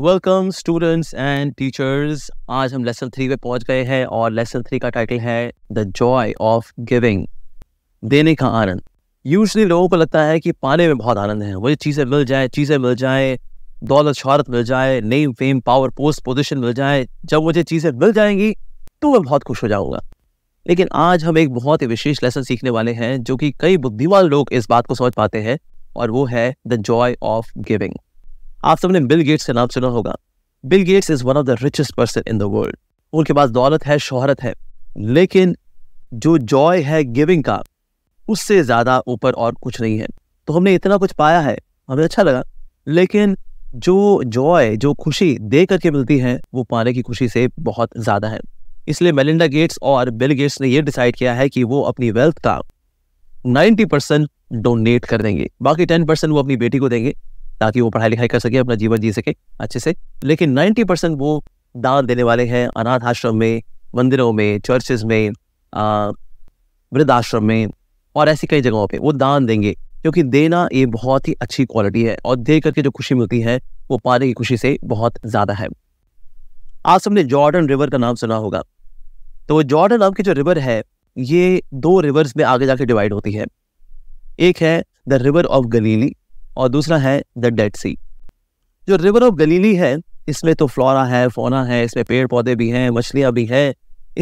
Welcome students and teachers आज हम lesson three पे पहुंच गए हैं और लेसन थ्री का टाइटल है द जॉय ऑफ गिविंग देने का आनंद यूजली लोगों को लगता है कि पाने में बहुत आनंद है वही चीज़ें मिल जाए चीज़ें मिल जाए दौलत शहरत मिल जाए name fame power post position मिल जाए जब मुझे चीज़ें मिल जाएंगी तो मैं बहुत खुश हो जाऊंगा लेकिन आज हम एक बहुत ही विशेष लेसन सीखने वाले हैं जो कि कई बुद्धिमान लोग इस बात को समझ पाते हैं और वो है द जॉय ऑफ गिविंग आप सबने बिल गेट्स का नाम सुना होगा Bill Gates is one of the richest person in the world उनके पास दौलत है शोहरत है लेकिन जो जॉय है गिविंग का उससे ज़्यादा ऊपर और कुछ नहीं है तो हमने इतना कुछ पाया है हमें अच्छा लगा लेकिन जो जॉय जो खुशी दे करके मिलती है वो पाने की खुशी से बहुत ज़्यादा है इसलिए मेलिंडा गेट्स और बिल गेट्स ने ये डिसाइड किया है कि वो अपनी वेल्थ का 90 परसेंट डोनेट कर देंगे बाकी 10 परसेंट वो अपनी बेटी को देंगे ताकि वो पढ़ाई लिखाई कर सके अपना जीवन जी सके अच्छे से लेकिन नाइन्टी परसेंट वो दान देने वाले हैं अनाथ आश्रम में मंदिरों में चर्चेज में वृद्ध आश्रम में और ऐसी कई जगहों पे वो दान देंगे क्योंकि देना ये बहुत ही अच्छी क्वालिटी है और दे करके जो खुशी मिलती है वो पाने की खुशी से बहुत ज़्यादा है आज सबने जॉर्डन रिवर का नाम सुना होगा तो वो जॉर्डन नाम की जो रिवर है ये दो रिवर्स में आगे जाके डिवाइड होती है एक है द रिवर ऑफ गलीली और दूसरा है द डेड सी जो रिवर ऑफ गलीली है इसमें तो फ्लोरा है फोना है इसमें पेड़ पौधे भी हैं मछलियां भी हैं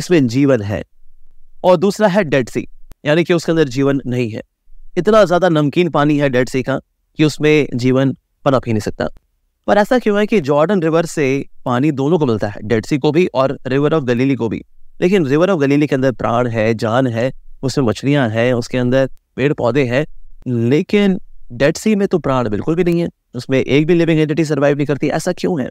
इसमें जीवन है और दूसरा है डेड सी यानी कि उसके अंदर जीवन नहीं है इतना ज़्यादा नमकीन पानी है डेड सी का कि उसमें जीवन पनप ही नहीं सकता पर ऐसा क्यों है कि जॉर्डन रिवर से पानी दोनों को मिलता है डेड सी को भी और रिवर ऑफ गलीली को भी लेकिन रिवर ऑफ गलीली के अंदर प्राण है जान है उसमें मछलियां हैं उसके अंदर पेड़ पौधे हैं लेकिन डेड सी में तो प्राण बिल्कुल भी नहीं है उसमें एक भी लिविंग एंटिटी सर्वाइव नहीं करती ऐसा क्यों है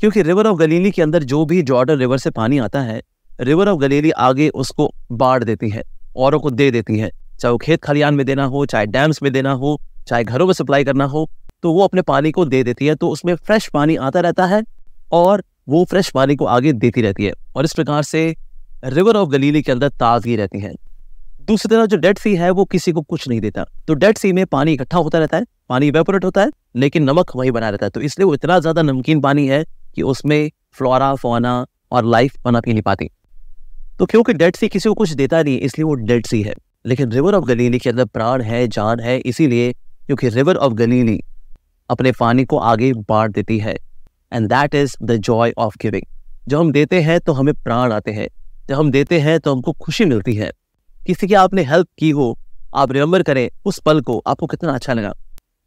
क्योंकि रिवर ऑफ गलीली के अंदर जो भी जॉर्डन रिवर से पानी आता है रिवर ऑफ गलीली आगे उसको बाढ़ देती है औरों को दे देती है चाहे वो खेत खलियान में देना हो चाहे डैम्स में देना हो चाहे घरों में सप्लाई करना हो तो वो अपने पानी को दे देती है तो उसमें फ्रेश पानी आता रहता है और वो फ्रेश पानी को आगे देती रहती है और इस प्रकार से रिवर ऑफ गलीली के अंदर ताजगी रहती है दूसरी तरफ जो डेड सी है वो किसी को कुछ नहीं देता तो डेड सी में पानी इकट्ठा होता रहता है पानी वेपोरेट होता है लेकिन नमक वही बना रहता है तो इसलिए वो इतना ज्यादा नमकीन पानी है कि उसमें फ्लोरा फोना और लाइफ बना पी नहीं पाती तो क्योंकि डेड सी किसी को कुछ देता नहीं इसलिए वो डेड सी है लेकिन रिवर ऑफ गलीली के अंदर प्राण है जान है इसीलिए क्योंकि रिवर ऑफ गलीली अपने पानी को आगे बांट देती है and that is the joy of giving जब हम देते हैं तो हमें प्राण आते हैं जब हम देते हैं तो हमको खुशी मिलती है किसी की आपने हेल्प की हो आप रिमेम्बर करें उस पल को आपको कितना अच्छा लगा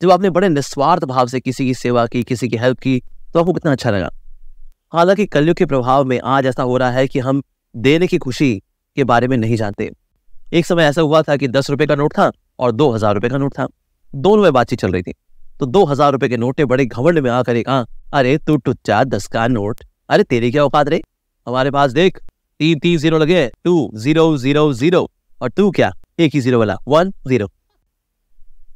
जब आपने बड़े निस्वार्थ भाव से किसी की सेवा की किसी की हेल्प की तो आपको कितना अच्छा लगा हालांकि कलयुग के प्रभाव में आज ऐसा हो रहा है कि हम देने की खुशी के बारे में नहीं जानते एक समय ऐसा हुआ था कि दस रुपए का नोट था और दो हजार रुपए का नोट था दोनों में बातचीत चल रही थी तो दो हजार रुपए के नोटे बड़े घमंड में आकर एक हाँ, अरे तू टुच्चा दस का नोट अरे तेरी क्या औकात रे हमारे पास देख तीन तीन जीरो लगे टू जीरो जीरो जीरो और तू क्या एक ही जीरो वाला वन जीरो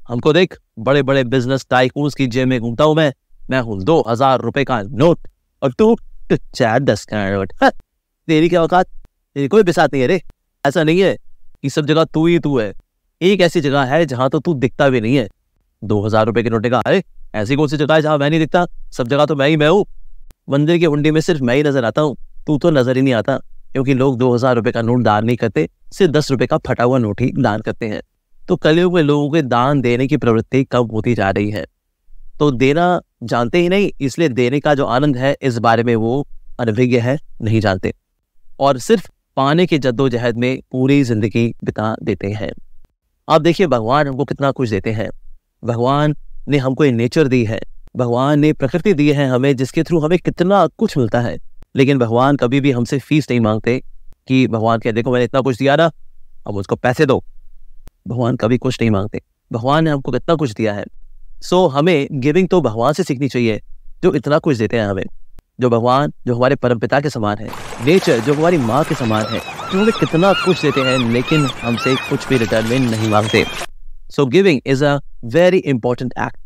हमको देख बड़े बड़े बिजनेस टाइकून की जेब में घूमता हूं मैं मैं हूं दो हजार रुपए का नोट और तू चार दस का नोट हाँ, तेरी क्या औकात तेरी कोई बिसात नहीं है रे ऐसा नहीं है कि सब जगह तू ही तू है एक ऐसी जगह है जहां तो तू दिखता भी नहीं है दो हजार रुपए के नोटे का अरे ऐसी कौन सी जगह है जहां मैं नहीं दिखता सब जगह तो मैं ही मैं हूँ मंदिर की हुंडी में सिर्फ मैं ही नजर आता हूँ तू तो नजर ही नहीं आता क्योंकि लोग दो हजार रुपए का नोट दार नहीं करते से दस रुपए का फटा हुआ नोट ही दान करते हैं तो कलयुग में लोगों के दान देने की प्रवृत्ति कम होती जा रही है तो देना जानते ही नहीं इसलिए देने का जो आनंद है इस बारे में वो अनभिज्ञ है नहीं जानते और सिर्फ पाने के जद्दोजहद में पूरी जिंदगी बिता देते हैं आप देखिए भगवान हमको कितना कुछ देते हैं भगवान ने हमको ये नेचर दी है भगवान ने प्रकृति दी है हमें जिसके थ्रू हमें कितना कुछ मिलता है लेकिन भगवान कभी भी हमसे फीस नहीं मांगते कि भगवान कह देखो मैंने इतना कुछ दिया ना अब उसको पैसे दो भगवान कभी कुछ नहीं मांगते भगवान ने हमको कितना कुछ दिया है सो so, हमें गिविंग तो भगवान से सीखनी चाहिए जो इतना कुछ देते हैं हमें जो भगवान जो हमारे परमपिता के समान है नेचर जो हमारी माँ के समान है जो हमें कितना कुछ देते हैं लेकिन हमसे कुछ भी रिटर्न नहीं मांगते so giving is a very important act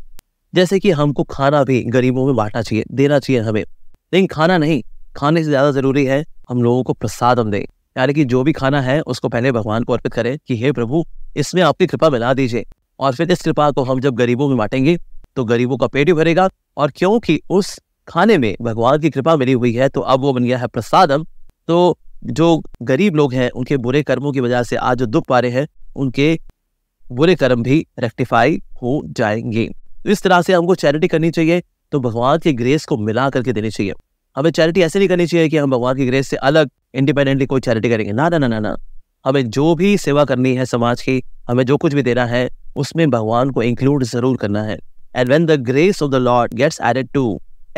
जैसे कि हमको खाना भी गरीबों में बांटना चाहिए देना चाहिए हमें लेकिन खाना नहीं खाने से ज़्यादा ज़रूरी है हम लोगों को प्रसाद हम दें यानी कि जो भी खाना है उसको पहले भगवान को अर्पित करें कि हे प्रभु इसमें आपकी कृपा मिला दीजिए और फिर इस कृपा को हम जब गरीबों में बांटेंगे तो गरीबों का पेट भी भरेगा और क्योंकि उस खाने में भगवान की कृपा मिली हुई है तो अब वो बन गया है प्रसादम तो जो गरीब लोग हैं उनके बुरे कर्मों की वजह से आज जो दुख पा रहे हैं उनके बुरे कर्म भी रेक्टिफाई हो जाएंगे तो इस तरह से हमको चैरिटी करनी चाहिए तो भगवान की ग्रेस को मिला करके देनी चाहिए हमें चैरिटी ऐसे नहीं करनी चाहिए कि हम भगवान की ग्रेस से अलग इंडिपेंडेंटली कोई चैरिटी करेंगे ना ना ना ना ना हमें जो भी सेवा करनी है समाज की हमें जो कुछ भी देना है उसमें भगवान को इंक्लूड जरूर करना है and when the grace of the Lord gets added to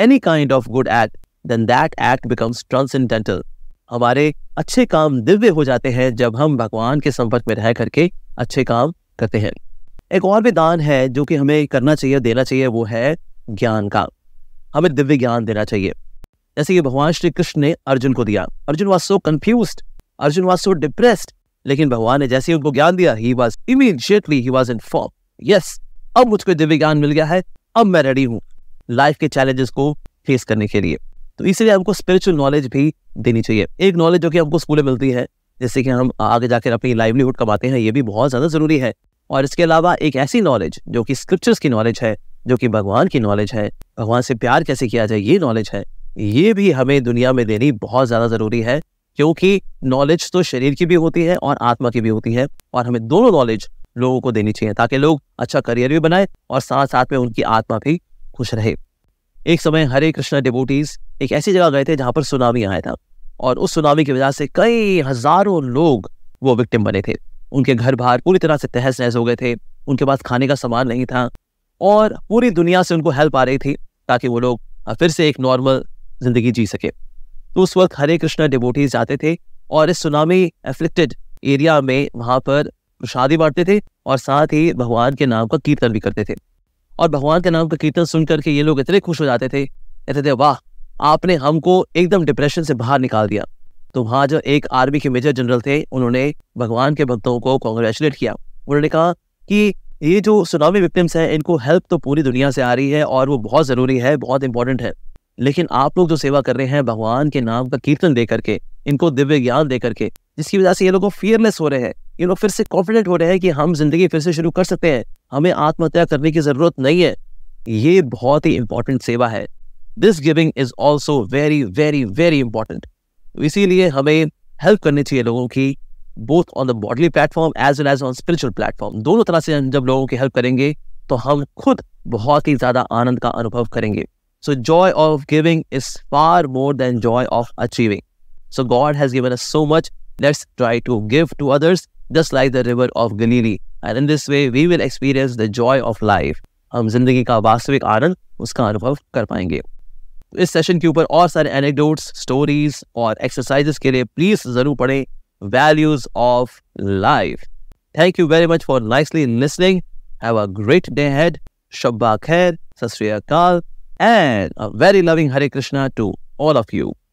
any kind of good act then that act becomes transcendental हमारे अच्छे काम दिव्य हो जाते हैं जब हम भगवान के संपर्क में रह करके अच्छे काम करते हैं एक और भी दान है जो कि हमें करना चाहिए देना चाहिए वो है ज्ञान का हमें दिव्य ज्ञान देना चाहिए जैसे कि भगवान श्री कृष्ण ने अर्जुन को दिया Arjun was so confuse Arjun was so depressed लेकिन भगवान ने जैसे उनको ज्ञान दिया he was immediately he was in form yes अब मुझको दिव्य ज्ञान मिल गया है अब मैं रेडी हूँ लाइफ के चैलेंजेस को फेस करने के लिए तो इसलिए हमको स्पिरिचुअल नॉलेज भी देनी चाहिए एक नॉलेज जो कि हमको स्कूल में मिलती है जैसे कि हम आगे जाकर अपनी लाइवलीहुड कमाते हैं ये भी बहुत ज़्यादा ज़रूरी है और इसके अलावा एक ऐसी नॉलेज जो कि स्क्रिप्चर्स की नॉलेज है जो कि भगवान की नॉलेज है भगवान से प्यार कैसे किया जाए ये नॉलेज है ये भी हमें दुनिया में देनी बहुत ज़्यादा ज़रूरी है क्योंकि नॉलेज तो शरीर की भी होती है और आत्मा की भी होती है और हमें दोनों नॉलेज लोगों को देनी चाहिए ताकि लोग अच्छा करियर भी बनाए और साथ साथ में उनकी आत्मा भी खुश रहे एक समय हरे कृष्णा डिबोटीज एक ऐसी जगह गए थे जहां पर सुनामी आया था और उस सुनामी की वजह से कई हजारों लोग वो विक्टिम बने थे उनके घर बाहर पूरी तरह से तहस नहस हो गए थे उनके पास खाने का सामान नहीं था और पूरी दुनिया से उनको हेल्प आ रही थी ताकि वो लोग फिर से एक नॉर्मल जिंदगी जी सके तो उस वक्त हरे कृष्णा डिबोटी जाते थे और इस सुनामी एफ्लिक्टेड एरिया में वहां पर शादी बांटते थे और साथ ही भगवान के नाम का कीर्तन भी करते थे और भगवान के नाम का कीर्तन सुन करके ये लोग इतने खुश हो जाते थे कहते थे वाह आपने हमको एकदम डिप्रेशन से बाहर निकाल दिया तो वहाँ जो एक आर्मी के मेजर जनरल थे उन्होंने भगवान के भक्तों को कॉन्ग्रेचुलेट किया उन्होंने कहा कि ये जो सुनामी विक्टिम्स हैं इनको हेल्प तो पूरी दुनिया से आ रही है और वो बहुत ज़रूरी है बहुत इंपॉर्टेंट है लेकिन आप लोग जो सेवा कर रहे हैं भगवान के नाम का कीर्तन दे करके इनको दिव्य ज्ञान दे करके जिसकी वजह से ये लोग फियरलेस हो रहे हैं ये लोग फिर से कॉन्फिडेंट हो रहे हैं कि हम जिंदगी फिर से शुरू कर सकते हैं हमें आत्महत्या करने की जरूरत नहीं है ये बहुत ही इंपॉर्टेंट सेवा है this giving is also very very very important इसीलिए हमें हेल्प करनी चाहिए लोगों की both on the bodily platform as well as on spiritual platform दोनों तरह से जब लोगों की हेल्प करेंगे तो हम खुद बहुत ही ज्यादा आनंद का अनुभव करेंगे So joy of giving is far more than joy of achieving. So God has given us so much. Let's try to give to others just like the river of Galilee. And in this way, we will experience the joy of life. हम जिंदगी का वास्तविक आनंद उसका अनुभव कर पाएंगे इस session के ऊपर और सारे एनेक्डोट्स स्टोरीज और एक्सरसाइजेस के लिए प्लीज जरूर पढ़ें values of life thank you very much for nicely listening have a great day हेड शब्बा खैर सत श्री अकाल and a very loving Hare Krishna to all of you.